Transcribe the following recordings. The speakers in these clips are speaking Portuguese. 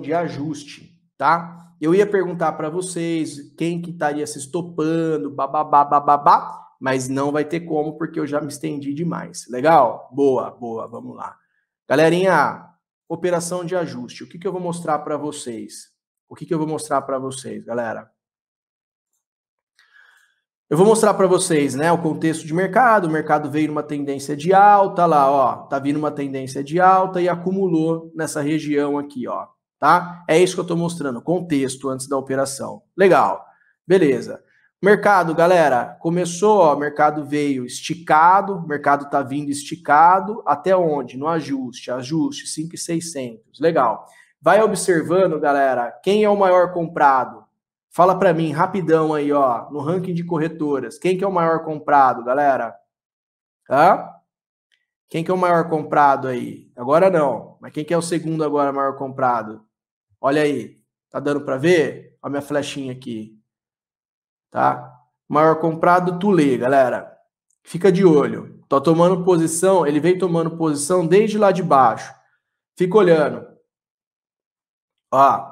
de ajuste, tá? Eu ia perguntar para vocês quem que estaria se estopando, bababá, bababá, mas não vai ter como porque eu já me estendi demais. Legal? Boa, boa, vamos lá. Galerinha, operação de ajuste. O que, que eu vou mostrar para vocês? O que, que eu vou mostrar para vocês, galera? Eu vou mostrar para vocês, né, o contexto de mercado. O mercado veio numa tendência de alta lá, ó, tá vindo uma tendência de alta e acumulou nessa região aqui, ó, tá? É isso que eu estou mostrando, contexto antes da operação. Legal, beleza. Mercado, galera, começou, ó, mercado veio esticado, mercado tá vindo esticado, até onde? No ajuste, ajuste, 5,600, legal. Vai observando, galera, quem é o maior comprado? Fala para mim, rapidão aí, ó, no ranking de corretoras, quem que é o maior comprado, galera? Hã? Quem que é o maior comprado aí? Agora não, mas quem que é o segundo agora maior comprado? Olha aí, tá dando para ver? Olha a minha flechinha aqui. Tá? Maior comprado, Tule, galera. Fica de olho. Tá tomando posição, ele vem tomando posição desde lá de baixo. Fica olhando. Ó.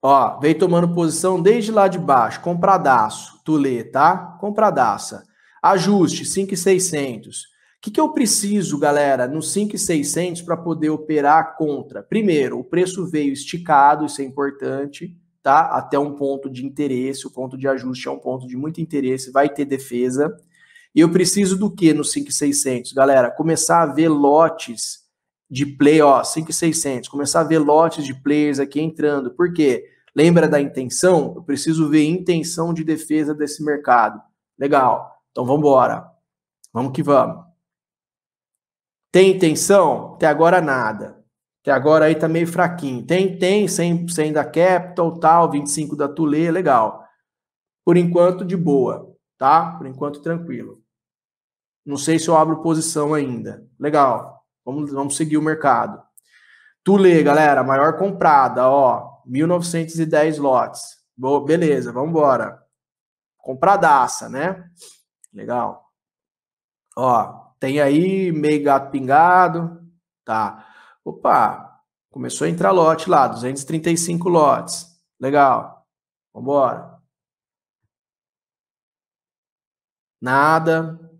Ó, vem tomando posição desde lá de baixo. Compradaço, Tule, tá? Compradaça. Ajuste, 5,600 que, que eu preciso, galera, nos 5,600 para poder operar contra? Primeiro, o preço veio esticado, isso é importante, tá? Até um ponto de interesse, o ponto de ajuste é um ponto de muito interesse, vai ter defesa. E eu preciso do que nos 5,600? Galera, começar a ver lotes de play, ó, 5,600, começar a ver lotes de players aqui entrando. Por quê? Lembra da intenção? Eu preciso ver intenção de defesa desse mercado. Legal. Então vamos embora. Vamos que vamos. Tem intenção? Até agora nada. Até agora aí tá meio fraquinho. Tem, tem, 100, 100 da Capital, tal, 25 da Tule, legal. Por enquanto, de boa, tá? Por enquanto, tranquilo. Não sei se eu abro posição ainda. Legal. Vamos, vamos seguir o mercado. Tule, galera, maior comprada, ó. 1.910 lotes. Boa, beleza, vamos embora. Compradaça, né? Legal. Ó, tem aí meio gato pingado, tá? Opa, começou a entrar lote lá, 235 lotes. Legal. Vambora. Nada.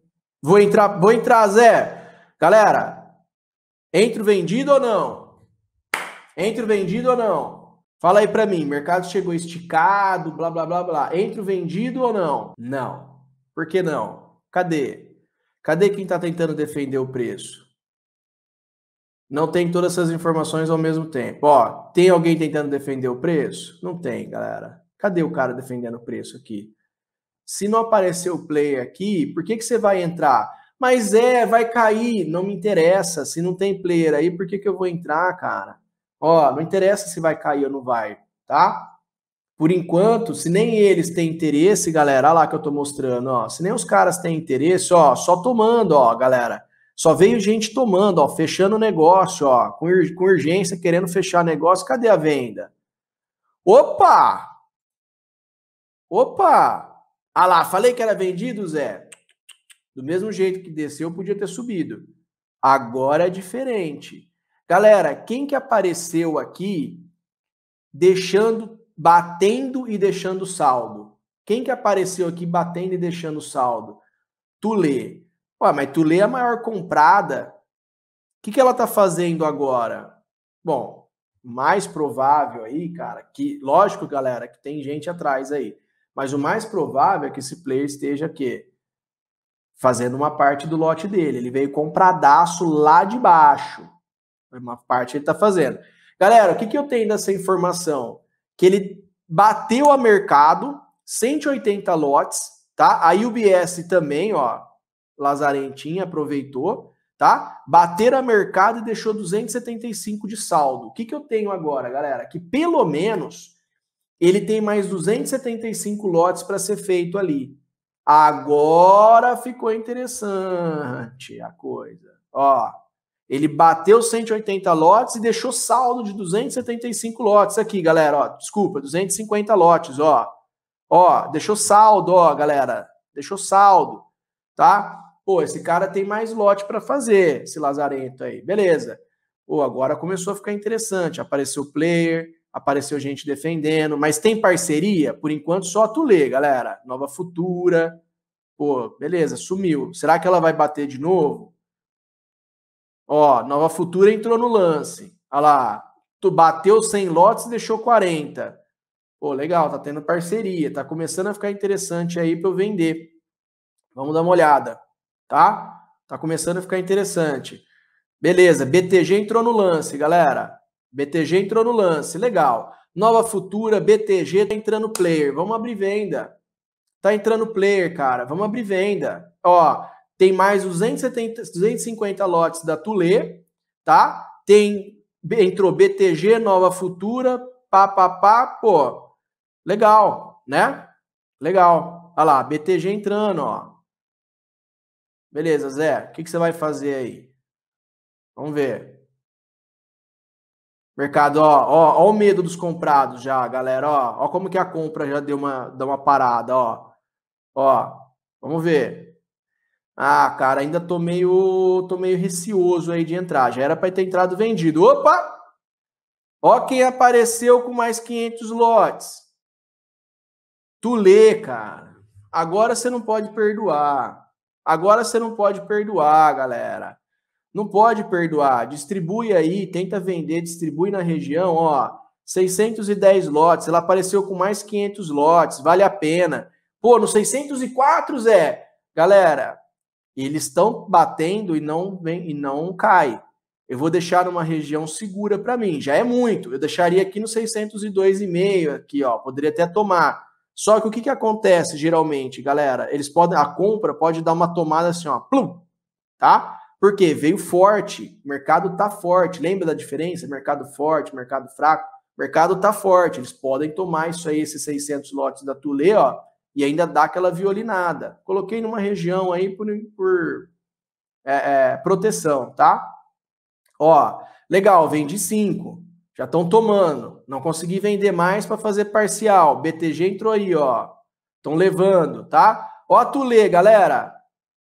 Vou entrar, vou entrar, Zé. Galera, entro vendido ou não? Entro vendido ou não? Fala aí para mim, mercado chegou esticado, blá blá blá blá. Entro vendido ou não? Não. Por que não? Cadê? Cadê quem está tentando defender o preço? Não tem todas essas informações ao mesmo tempo. Ó, tem alguém tentando defender o preço? Não tem, galera. Cadê o cara defendendo o preço aqui? Se não aparecer o play aqui, por que, que você vai entrar? Mas é, vai cair, não me interessa. Se não tem player aí, por que, que eu vou entrar, cara? Ó, não interessa se vai cair ou não vai, tá? Por enquanto, se nem eles têm interesse, galera, olha lá que eu tô mostrando, ó. Se nem os caras têm interesse, ó, só tomando, ó, galera. Só veio gente tomando, ó, fechando o negócio, ó, com, ur com urgência, querendo fechar negócio. Cadê a venda? Opa! Opa! Ah lá, falei que era vendido, Zé? Do mesmo jeito que desceu, podia ter subido. Agora é diferente. Galera, quem que apareceu aqui deixando batendo e deixando saldo. Quem que apareceu aqui batendo e deixando saldo? Tulê. Ué, mas Tulê é a maior comprada. O que, que ela tá fazendo agora? Bom, mais provável aí, cara, que lógico, galera, que tem gente atrás aí, mas o mais provável é que esse player esteja aqui fazendo uma parte do lote dele. Ele veio compradaço lá de baixo. É uma parte ele tá fazendo. Galera, o que, que eu tenho dessa informação? que ele bateu a mercado, 180 lotes, tá? A UBS também, ó, Lazarentinha aproveitou, tá? Bater a mercado e deixou 275 de saldo. O que, que eu tenho agora, galera? Que pelo menos ele tem mais 275 lotes para ser feito ali. Agora ficou interessante a coisa. Ó, ele bateu 180 lotes e deixou saldo de 275 lotes aqui, galera. Ó, desculpa, 250 lotes, ó. Ó, deixou saldo, ó, galera. Deixou saldo, tá? Pô, esse cara tem mais lote para fazer, esse Lazarento aí. Beleza. Pô, agora começou a ficar interessante. Apareceu player, apareceu gente defendendo, mas tem parceria? Por enquanto, só a Tulê, galera. Nova Futura. Pô, beleza, sumiu. Será que ela vai bater de novo? Ó, Nova Futura entrou no lance. Olha lá. Tu bateu 100 lotes e deixou 40. Pô, legal, tá tendo parceria, tá começando a ficar interessante aí para eu vender. Vamos dar uma olhada, tá? Tá começando a ficar interessante. Beleza, BTG entrou no lance, galera. BTG entrou no lance, legal. Nova Futura, BTG tá entrando player. Vamos abrir venda. Tá entrando player, cara. Vamos abrir venda. Ó, tem mais 270, 250 lotes da Tulê, tá? Tem entrou BTG Nova Futura, papapá, pô. Legal, né? Legal. Olha lá, BTG entrando, ó. Beleza, Zé, o que, que você vai fazer aí? Vamos ver. Mercado, ó, ó, ó o medo dos comprados já, galera, ó. Ó como que a compra já deu uma, deu uma parada, ó. Ó, vamos ver. Ah, cara, ainda tô meio, tô meio receoso aí de entrar. Já era para ter entrado vendido. Opa! Ó quem apareceu com mais 500 lotes. Tulê, cara. Agora você não pode perdoar. Agora você não pode perdoar, galera. Não pode perdoar. Distribui aí, tenta vender, distribui na região, ó. 610 lotes, ela apareceu com mais 500 lotes, vale a pena. Pô, no 604, Zé. Galera, eles estão batendo e não vem e não cai. Eu vou deixar uma região segura para mim, já é muito. Eu deixaria aqui no 602,5 aqui, ó, poderia até tomar. Só que o que, que acontece geralmente, galera? Eles podem a compra pode dar uma tomada assim, ó, plum, tá? Porque veio forte, mercado tá forte. Lembra da diferença? Mercado forte, mercado fraco. mercado tá forte, eles podem tomar isso aí, esses 600 lotes da Tule, ó, e ainda dá aquela violinada. Coloquei numa região aí por, por é, é, proteção, tá? Ó, legal, vende 5. Já estão tomando. Não consegui vender mais para fazer parcial. BTG entrou aí, ó. Estão levando, tá? Ó a Tulê, galera.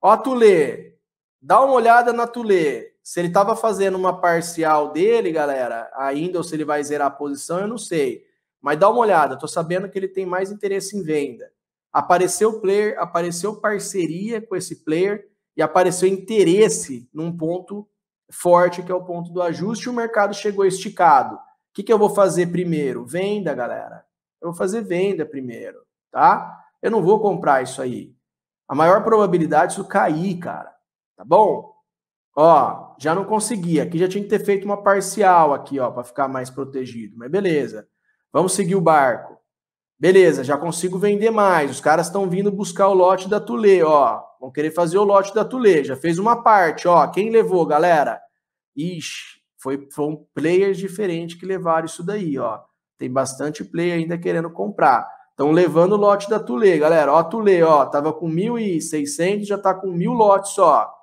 Ó a Tulê. Dá uma olhada na Tulê. Se ele estava fazendo uma parcial dele, galera, ainda, ou se ele vai zerar a posição, eu não sei. Mas dá uma olhada. Estou sabendo que ele tem mais interesse em venda. Apareceu player, apareceu parceria com esse player e apareceu interesse num ponto forte, que é o ponto do ajuste, o mercado chegou esticado. O que, que eu vou fazer primeiro? Venda, galera. Eu vou fazer venda primeiro, tá? Eu não vou comprar isso aí. A maior probabilidade é isso cair, cara. Tá bom? Ó, já não consegui. Aqui já tinha que ter feito uma parcial aqui, ó, para ficar mais protegido. Mas beleza. Vamos seguir o barco. Beleza, já consigo vender mais. Os caras estão vindo buscar o lote da Tule, ó. Vão querer fazer o lote da Tule. Já fez uma parte, ó. Quem levou, galera? Ixi, foi, foram players diferentes que levaram isso daí, ó. Tem bastante player ainda querendo comprar. Estão levando o lote da Tule, galera. Ó, a Tule, ó, tava com 1.600, já tá com mil lotes só.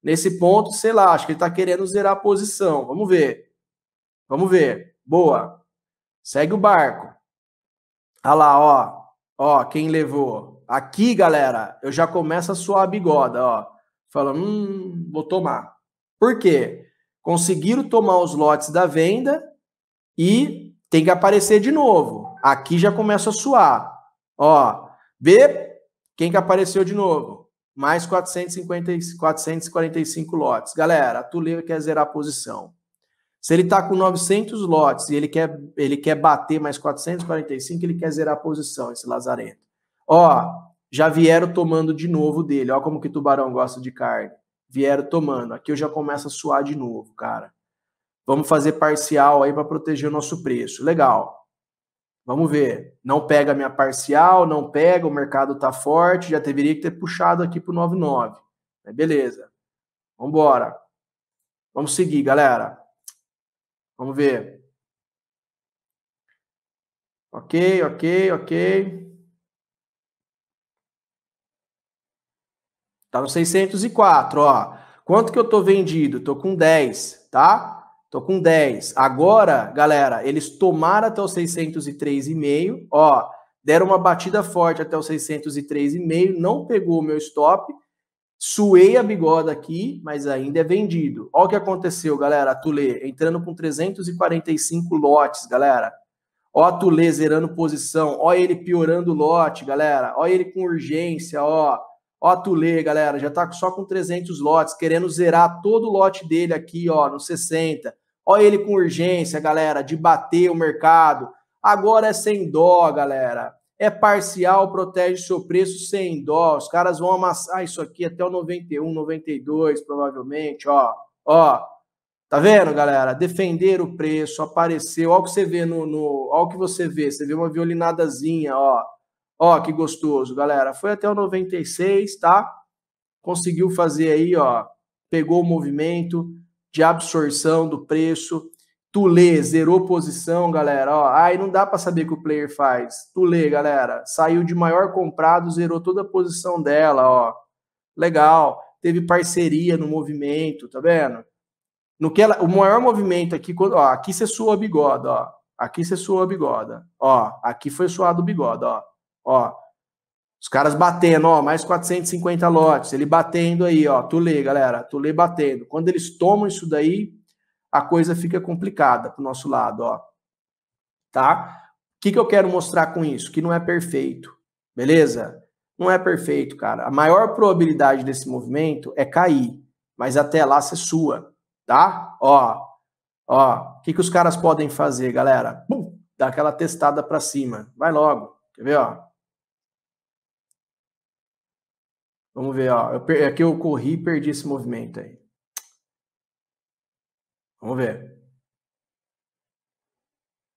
Nesse ponto, sei lá, acho que ele tá querendo zerar a posição. Vamos ver. Vamos ver. Boa. Segue o barco. Olha tá lá, ó. Ó, quem levou? Aqui, galera, eu já começo a suar a bigoda, ó. Fala, hum, vou tomar. Por quê? Conseguiram tomar os lotes da venda e tem que aparecer de novo. Aqui já começa a suar. Ó, vê quem que apareceu de novo? Mais 450, 445 lotes. Galera, a Tuleira quer zerar a posição. Se ele está com 900 lotes e ele quer, ele quer bater mais 445, ele quer zerar a posição, esse lazarento. Ó, já vieram tomando de novo dele. Ó como que tubarão gosta de carne. Vieram tomando. Aqui eu já começo a suar de novo, cara. Vamos fazer parcial aí para proteger o nosso preço. Legal. Vamos ver. Não pega minha parcial, não pega, o mercado está forte, já deveria ter puxado aqui pro 99. Beleza. Vamos embora. Vamos seguir, galera. Vamos ver. Ok, ok, ok. Tá no 604, ó. Quanto que eu tô vendido? Tô com 10, tá? Tô com 10. Agora, galera, eles tomaram até o 603,5, ó. Deram uma batida forte até o 603,5, não pegou o meu stop Suei a bigoda aqui, mas ainda é vendido. Olha o que aconteceu, galera. A entrando com 345 lotes, galera. Ó a zerando posição. Ó ele piorando o lote, galera. Ó ele com urgência, ó. Ó a galera. Já tá só com 300 lotes, querendo zerar todo o lote dele aqui, ó, no 60. Ó ele com urgência, galera, de bater o mercado. Agora é sem dó, galera é parcial, protege seu preço sem dó. Os caras vão amassar isso aqui até o 91, 92, provavelmente, ó. Ó. Tá vendo, galera? Defender o preço, apareceu. Ó o que você vê no, no ó o que você vê, você vê uma violinadazinha, ó. Ó, que gostoso, galera. Foi até o 96, tá? Conseguiu fazer aí, ó. Pegou o movimento de absorção do preço Tule zerou posição, galera. aí não dá para saber o que o player faz. Tule, galera, saiu de maior comprado, zerou toda a posição dela, ó. Legal. Teve parceria no movimento, tá vendo? No que ela, o maior movimento aqui, quando, ó, aqui você suou a bigoda, ó. Aqui você suou a bigoda. Ó, aqui foi suado o bigoda, ó. Ó. Os caras batendo, ó, mais 450 lotes. Ele batendo aí, ó. Tule, galera. Tule batendo. Quando eles tomam isso daí, a coisa fica complicada para o nosso lado, ó. Tá? O que, que eu quero mostrar com isso? Que não é perfeito, beleza? Não é perfeito, cara. A maior probabilidade desse movimento é cair, mas até lá é sua, tá? Ó, ó, o que, que os caras podem fazer, galera? Bum, dá aquela testada para cima. Vai logo, quer ver, ó? Vamos ver, ó. Eu, aqui é eu corri e perdi esse movimento aí. Vamos ver.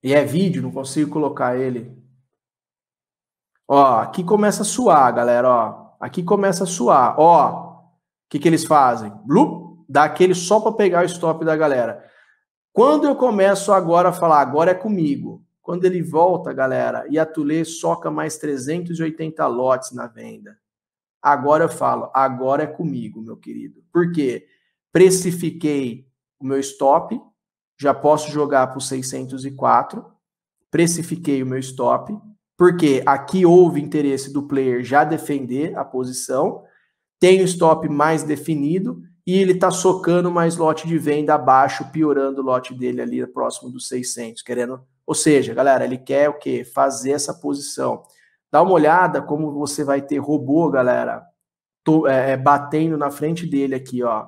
E é vídeo, não consigo colocar ele. Ó, aqui começa a suar, galera, ó. Aqui começa a suar. Ó, o que, que eles fazem? Blup, dá aquele só para pegar o stop da galera. Quando eu começo agora a falar, agora é comigo. Quando ele volta, galera, e a Tulê soca mais 380 lotes na venda. Agora eu falo, agora é comigo, meu querido. Por quê? Precifiquei o meu stop, já posso jogar para os 604, precifiquei o meu stop, porque aqui houve interesse do player já defender a posição, tem o stop mais definido e ele está socando mais lote de venda abaixo, piorando o lote dele ali próximo dos 600, querendo, ou seja, galera, ele quer o quê? Fazer essa posição. Dá uma olhada como você vai ter robô, galera, tô, é, é, batendo na frente dele aqui, ó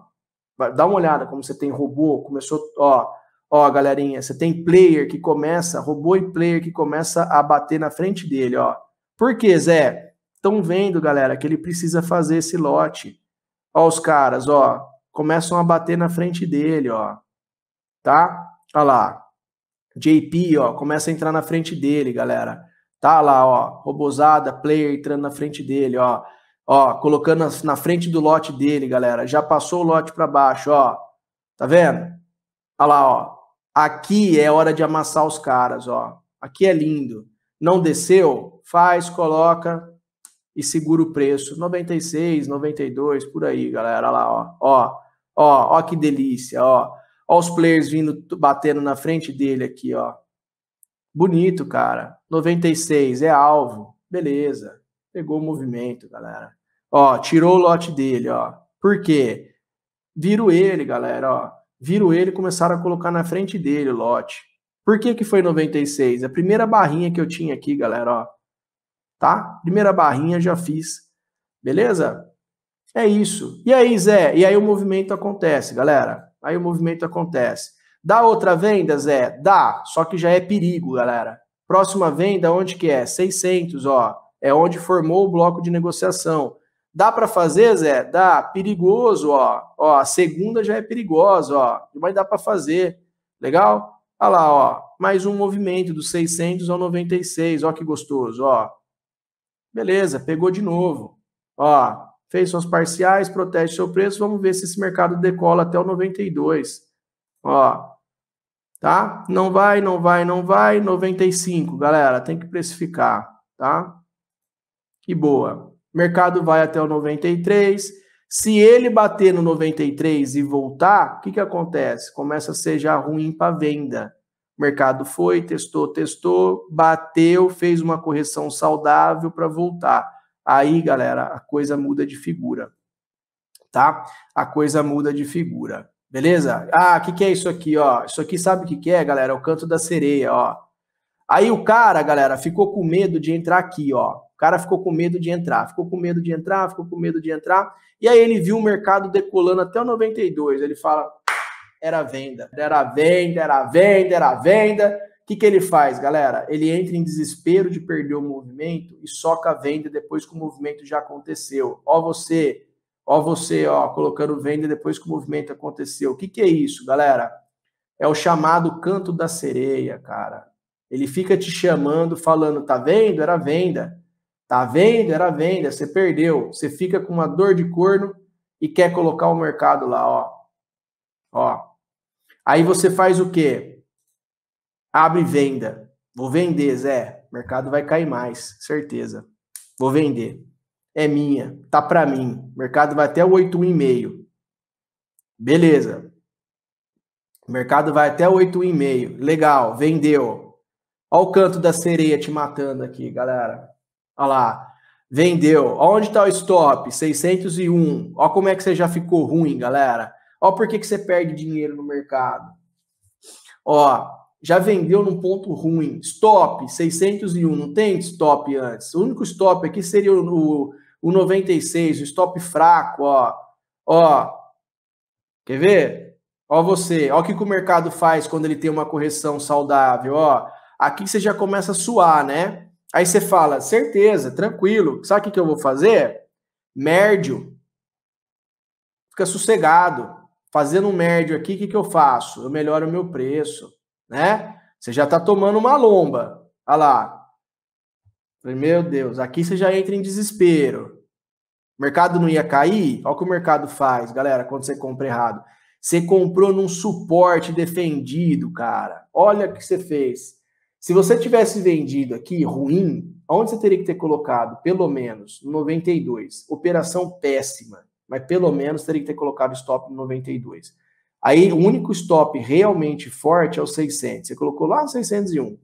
dá uma olhada como você tem robô, começou, ó, ó, galerinha, você tem player que começa, robô e player que começa a bater na frente dele, ó. Por quê, Zé? Estão vendo, galera, que ele precisa fazer esse lote. Ó, os caras, ó, começam a bater na frente dele, ó. Tá? Olha lá. JP, ó, começa a entrar na frente dele, galera. Tá lá, ó, robozada, player entrando na frente dele, ó. Ó, colocando na frente do lote dele, galera. Já passou o lote para baixo, ó. Tá vendo? Olha lá, ó. Aqui é hora de amassar os caras, ó. Aqui é lindo. Não desceu? Faz, coloca e segura o preço. 96, 92, por aí, galera. Olha lá, ó. Ó, ó, ó que delícia, ó. Ó os players vindo, batendo na frente dele aqui, ó. Bonito, cara. 96 é alvo. Beleza. Pegou o movimento, galera. Ó, tirou o lote dele, ó. Por quê? Viro ele, galera, ó. Viro ele e começaram a colocar na frente dele o lote. Por que que foi 96? A primeira barrinha que eu tinha aqui, galera, ó. Tá? Primeira barrinha já fiz. Beleza? É isso. E aí, Zé? E aí o movimento acontece, galera. Aí o movimento acontece. Dá outra venda, Zé? Dá, só que já é perigo, galera. Próxima venda, onde que é? 600, ó é onde formou o bloco de negociação. Dá para fazer, Zé? Dá. Perigoso, ó. ó. A segunda já é perigosa, ó. Mas dá para fazer. Legal? Olha lá, ó. Mais um movimento dos 600 ao 96. Ó que gostoso, ó. Beleza, pegou de novo. Ó, fez suas parciais, protege seu preço. Vamos ver se esse mercado decola até o 92. Ó. Tá? Não vai, não vai, não vai. 95, galera. Tem que precificar, tá? Que boa. Mercado vai até o 93. Se ele bater no 93 e voltar, o que, que acontece? Começa a ser já ruim para venda. Mercado foi, testou, testou, bateu, fez uma correção saudável para voltar. Aí, galera, a coisa muda de figura. Tá? A coisa muda de figura. Beleza? Ah, o que, que é isso aqui? Ó? Isso aqui sabe o que, que é, galera? É o canto da sereia. Ó. Aí o cara, galera, ficou com medo de entrar aqui, ó. O cara ficou com medo de entrar, ficou com medo de entrar, ficou com medo de entrar. E aí ele viu o mercado decolando até o 92. Ele fala: era venda, era venda, era venda, era venda. O que, que ele faz, galera? Ele entra em desespero de perder o movimento e soca a venda depois que o movimento já aconteceu. Ó, você, ó, você, ó, colocando venda depois que o movimento aconteceu. O que, que é isso, galera? É o chamado canto da sereia, cara ele fica te chamando, falando: tá vendo? Era venda. Tá vendo? Era venda. Você perdeu. Você fica com uma dor de corno e quer colocar o mercado lá, ó. Ó. Aí você faz o quê? Abre venda. Vou vender, Zé. O mercado vai cair mais, certeza. Vou vender. É minha, tá para mim. O mercado vai até o 8,5. Beleza. O mercado vai até o 8,5. Legal, vendeu. Olha o canto da sereia te matando aqui, galera. Olha lá. Vendeu. Onde está o stop? 601. Olha como é que você já ficou ruim, galera. Olha por que, que você perde dinheiro no mercado. Ó, já vendeu num ponto ruim. Stop, 601. Não tem stop antes. O único stop aqui seria o, o 96, o stop fraco, ó. Ó. Quer ver? Ó você. Ó o que, que o mercado faz quando ele tem uma correção saudável, ó aqui você já começa a suar, né? Aí você fala, certeza, tranquilo. Sabe o que, que eu vou fazer? Médio. Fica sossegado. Fazendo um médio aqui, o que, que eu faço? Eu melhoro o meu preço, né? Você já está tomando uma lomba. Olha lá. Meu Deus, aqui você já entra em desespero. O mercado não ia cair? Olha o que o mercado faz, galera, quando você compra errado. Você comprou num suporte defendido, cara. Olha o que você fez. Se você tivesse vendido aqui ruim, onde você teria que ter colocado pelo menos 92? Operação péssima, mas pelo menos teria que ter colocado stop no 92. Aí o único stop realmente forte é o 600. Você colocou lá 601.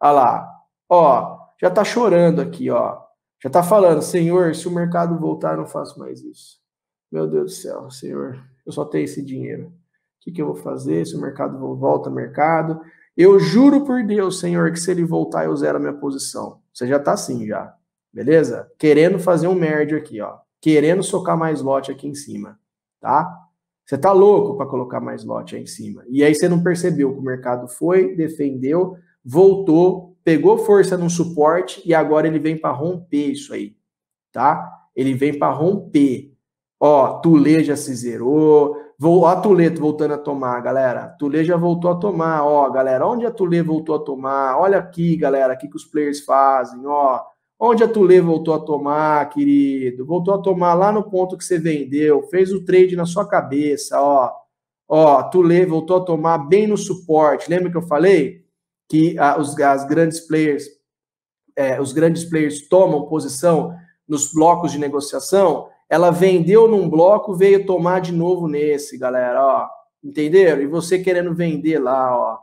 Olha lá. Ó, já tá chorando aqui, ó. Já tá falando, senhor, se o mercado voltar, eu não faço mais isso. Meu Deus do céu, senhor, eu só tenho esse dinheiro. O que, que eu vou fazer se o mercado volta mercado? Eu juro por Deus, Senhor, que se ele voltar, eu zero a minha posição. Você já tá assim, já. Beleza? Querendo fazer um merge aqui, ó. Querendo socar mais lote aqui em cima, tá? Você tá louco para colocar mais lote aí em cima. E aí você não percebeu que o mercado foi, defendeu, voltou, pegou força no suporte e agora ele vem para romper isso aí, tá? Ele vem para romper. Ó, Tuleja se zerou, Vou, ó, a Tulê voltando a tomar, galera. A Tulê já voltou a tomar, ó, galera. Onde a Tulê voltou a tomar? Olha aqui, galera, o que, os players fazem, ó. Onde a Tulê voltou a tomar, querido? Voltou a tomar lá no ponto que você vendeu, fez o trade na sua cabeça, ó. Ó, Tulê voltou a tomar bem no suporte. Lembra que eu falei que os as grandes players, é, os grandes players tomam posição nos blocos de negociação? Ela vendeu num bloco, veio tomar de novo nesse, galera, ó. Entenderam? E você querendo vender lá, ó.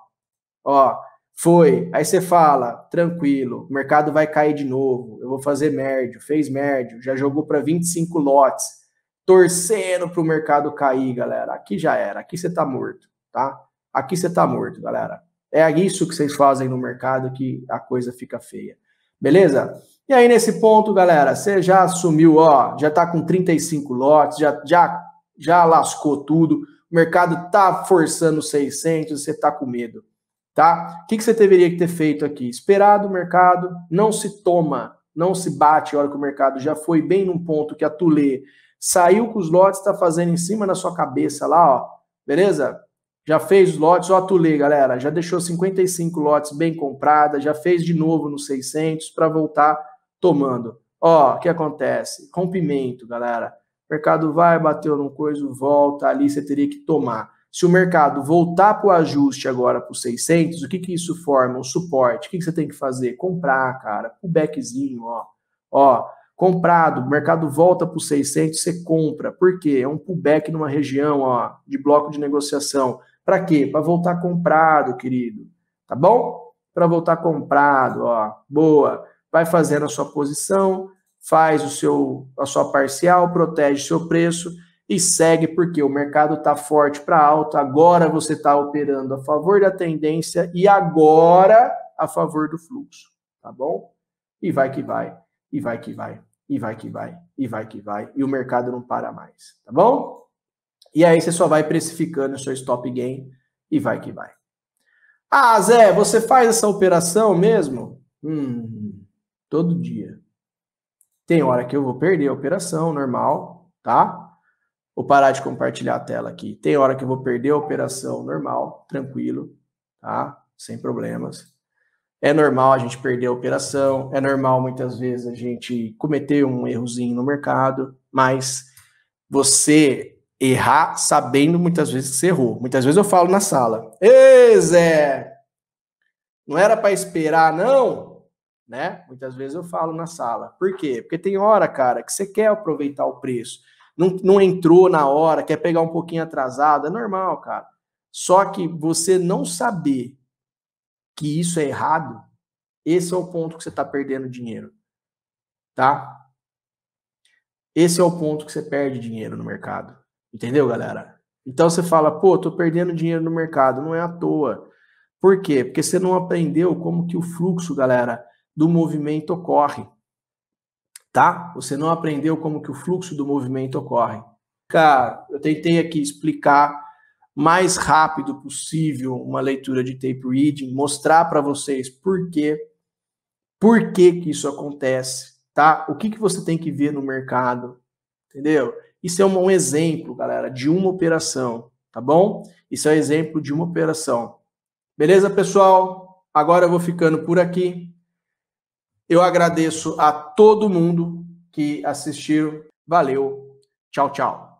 Ó, foi. Aí você fala, tranquilo, o mercado vai cair de novo. Eu vou fazer médio, fez médio, já jogou para 25 lotes, torcendo para o mercado cair, galera. Aqui já era, aqui você tá morto, tá? Aqui você tá morto, galera. É isso que vocês fazem no mercado que a coisa fica feia. Beleza? E aí, nesse ponto, galera, você já assumiu, ó, já está com 35 lotes, já, já, já lascou tudo, o mercado tá forçando 600, você tá com medo, tá? O que, que você deveria ter feito aqui? Esperado o mercado, não se toma, não se bate, olha que o mercado já foi bem num ponto que a Tulê saiu com os lotes, está fazendo em cima da sua cabeça lá, ó, beleza? Já fez os lotes, ó, a Tulê, galera, já deixou 55 lotes bem comprada, já fez de novo nos 600 para voltar tomando. Ó, o que acontece? Rompimento, galera. O mercado vai, bateu num coisa, volta, ali você teria que tomar. Se o mercado voltar para o ajuste agora para os 600, o que, que isso forma? Um suporte. O que, que você tem que fazer? Comprar, cara. O backzinho, ó. Ó, comprado, mercado volta para os 600, você compra. Por quê? É um pullback numa região ó, de bloco de negociação. Para quê? Para voltar comprado, querido. Tá bom? Para voltar comprado, ó. Boa vai fazendo a sua posição, faz o seu, a sua parcial, protege seu preço e segue porque o mercado está forte para alta, agora você está operando a favor da tendência e agora a favor do fluxo, tá bom? E vai que vai, e vai que vai, e vai que vai, e vai que vai, e o mercado não para mais, tá bom? E aí você só vai precificando o seu stop gain e vai que vai. Ah, Zé, você faz essa operação mesmo? Hum, Todo dia. Tem hora que eu vou perder a operação, normal, tá? Vou parar de compartilhar a tela aqui. Tem hora que eu vou perder a operação, normal, tranquilo, tá? Sem problemas. É normal a gente perder a operação, é normal muitas vezes a gente cometer um errozinho no mercado, mas você errar sabendo muitas vezes que você errou. Muitas vezes eu falo na sala: Ei, Zé, não era para esperar, não? né? Muitas vezes eu falo na sala. Por quê? Porque tem hora, cara, que você quer aproveitar o preço. Não, não entrou na hora, quer pegar um pouquinho atrasado, é normal, cara. Só que você não saber que isso é errado, esse é o ponto que você está perdendo dinheiro, tá? Esse é o ponto que você perde dinheiro no mercado, entendeu, galera? Então você fala, pô, tô perdendo dinheiro no mercado, não é à toa. Por quê? Porque você não aprendeu como que o fluxo, galera, do movimento ocorre. Tá? Você não aprendeu como que o fluxo do movimento ocorre. Cara, eu tentei aqui explicar mais rápido possível uma leitura de tape reading, mostrar para vocês por quê, por que que isso acontece, tá? O que que você tem que ver no mercado, entendeu? Isso é um exemplo, galera, de uma operação, tá bom? Isso é um exemplo de uma operação. Beleza, pessoal? Agora eu vou ficando por aqui. Eu agradeço a todo mundo que assistiu. Valeu. Tchau, tchau.